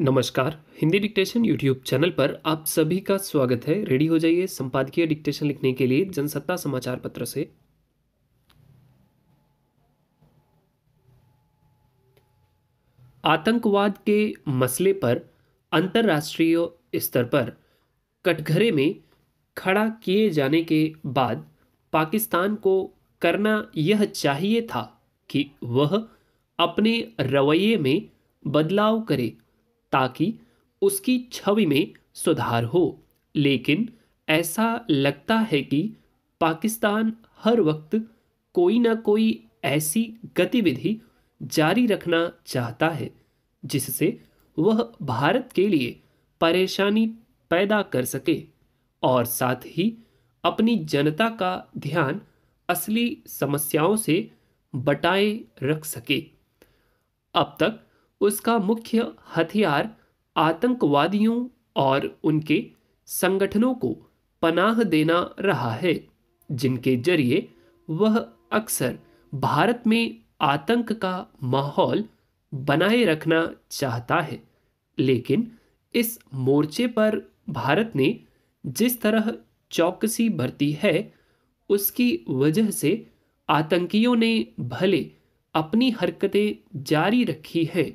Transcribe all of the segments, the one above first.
नमस्कार Hindi dictation YouTube channel पर आप सभी का स्वागत है रेडी हो जाइए संपादकीय डिक्टेशन लिखने के लिए जनसत्ता समाचार पत्र से आतंकवाद के मसले पर अंतर्राष्ट्रीय स्तर पर कटघरे में खड़ा किए जाने के बाद पाकिस्तान को करना यह चाहिए था कि वह अपने रवैये में बदलाव करे ताकि उसकी छवि में सुधार हो लेकिन ऐसा लगता है कि पाकिस्तान हर वक्त कोई ना कोई ऐसी गतिविधि जारी रखना चाहता है जिससे वह भारत के लिए परेशानी पैदा कर सके और साथ ही अपनी जनता का ध्यान असली समस्याओं से बटाए रख सके अब तक उसका मुख्य हथियार आतंकवादियों और उनके संगठनों को पनाह देना रहा है जिनके जरिए वह अक्सर भारत में आतंक का माहौल बनाए रखना चाहता है लेकिन इस मोर्चे पर भारत ने जिस तरह चौकसी बरती है उसकी वजह से आतंकियों ने भले अपनी हरकतें जारी रखी हैं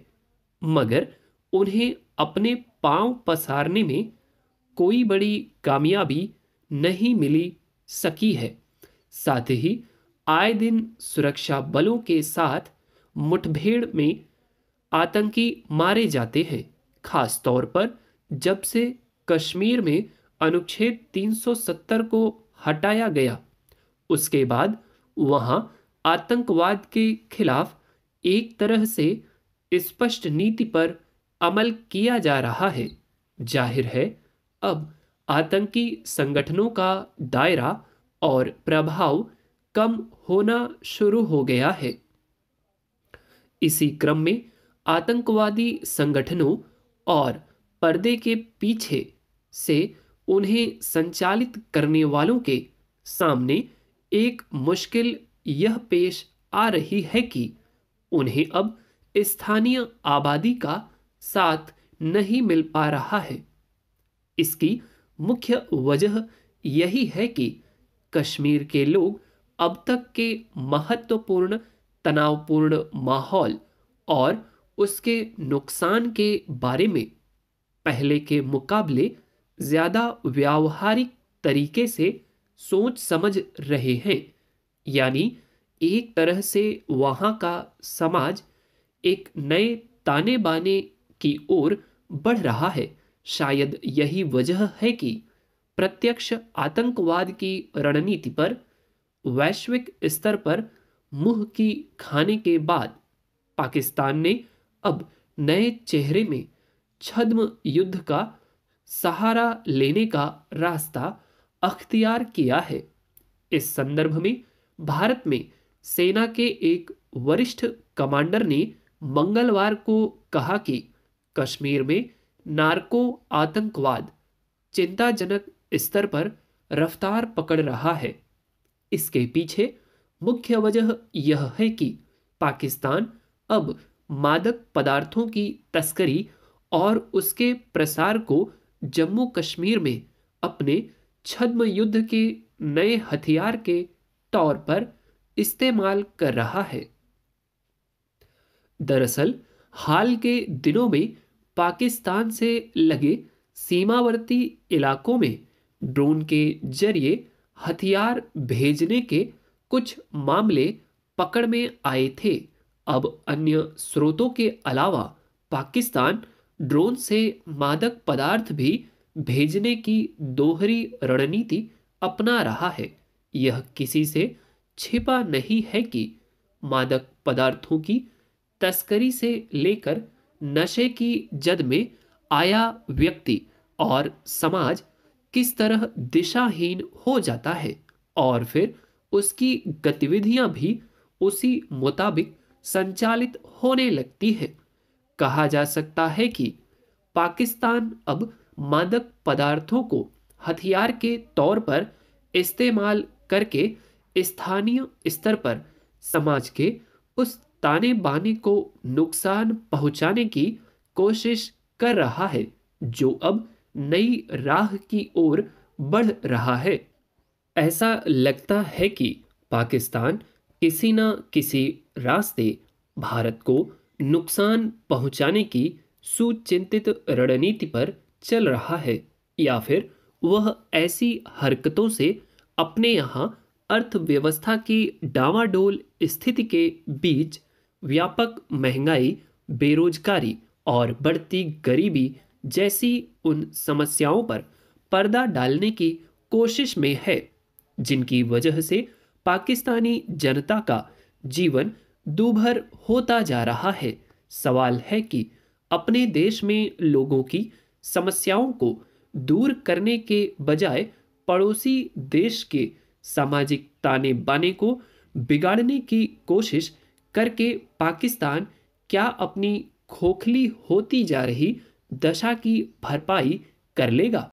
मगर उन्हें अपने पांव पसारने में कोई बड़ी कामयाबी नहीं मिली सकी है साथ ही आए दिन सुरक्षा बलों के साथ मुठभेड़ में आतंकी मारे जाते हैं खास तौर पर जब से कश्मीर में अनुच्छेद 370 को हटाया गया उसके बाद वहां आतंकवाद के खिलाफ एक तरह से स्पष्ट नीति पर अमल किया जा रहा है जाहिर है अब आतंकी संगठनों का दायरा और प्रभाव कम होना शुरू हो गया है इसी क्रम में आतंकवादी संगठनों और पर्दे के पीछे से उन्हें संचालित करने वालों के सामने एक मुश्किल यह पेश आ रही है कि उन्हें अब स्थानीय आबादी का साथ नहीं मिल पा रहा है इसकी मुख्य वजह यही है कि कश्मीर के लोग अब तक के महत्वपूर्ण तनावपूर्ण माहौल और उसके नुकसान के बारे में पहले के मुकाबले ज़्यादा व्यावहारिक तरीके से सोच समझ रहे हैं यानी एक तरह से वहाँ का समाज एक नए ताने बाने की ओर बढ़ रहा है शायद यही वजह है कि प्रत्यक्ष आतंकवाद की रणनीति पर वैश्विक स्तर पर मुंह की खाने के बाद पाकिस्तान ने अब नए चेहरे में छद्म युद्ध का सहारा लेने का रास्ता अख्तियार किया है इस संदर्भ में भारत में सेना के एक वरिष्ठ कमांडर ने मंगलवार को कहा कि कश्मीर में नार्को आतंकवाद चिंताजनक स्तर पर रफ्तार पकड़ रहा है इसके पीछे मुख्य वजह यह है कि पाकिस्तान अब मादक पदार्थों की तस्करी और उसके प्रसार को जम्मू कश्मीर में अपने छद्म युद्ध के नए हथियार के तौर पर इस्तेमाल कर रहा है दरअसल हाल के दिनों में पाकिस्तान से लगे सीमावर्ती इलाकों में ड्रोन के जरिए हथियार भेजने के कुछ मामले पकड़ में आए थे अब अन्य स्रोतों के अलावा पाकिस्तान ड्रोन से मादक पदार्थ भी भेजने की दोहरी रणनीति अपना रहा है यह किसी से छिपा नहीं है कि मादक पदार्थों की तस्करी से लेकर नशे की जद में आया व्यक्ति और समाज किस तरह दिशाहीन हो जाता है और फिर उसकी गतिविधियां भी उसी मुताबिक संचालित होने लगती है कहा जा सकता है कि पाकिस्तान अब मादक पदार्थों को हथियार के तौर पर इस्तेमाल करके स्थानीय स्तर पर समाज के उस ताने बाने को नुकसान पहुंचाने की कोशिश कर रहा है जो अब नई राह की ओर बढ़ रहा है ऐसा लगता है कि पाकिस्तान किसी न किसी रास्ते भारत को नुकसान पहुंचाने की सुचिंतित रणनीति पर चल रहा है या फिर वह ऐसी हरकतों से अपने यहाँ अर्थव्यवस्था की डावाडोल स्थिति के बीच व्यापक महंगाई बेरोजगारी और बढ़ती गरीबी जैसी उन समस्याओं पर पर्दा डालने की कोशिश में है जिनकी वजह से पाकिस्तानी जनता का जीवन दूभर होता जा रहा है सवाल है कि अपने देश में लोगों की समस्याओं को दूर करने के बजाय पड़ोसी देश के सामाजिक ताने बाने को बिगाड़ने की कोशिश करके पाकिस्तान क्या अपनी खोखली होती जा रही दशा की भरपाई कर लेगा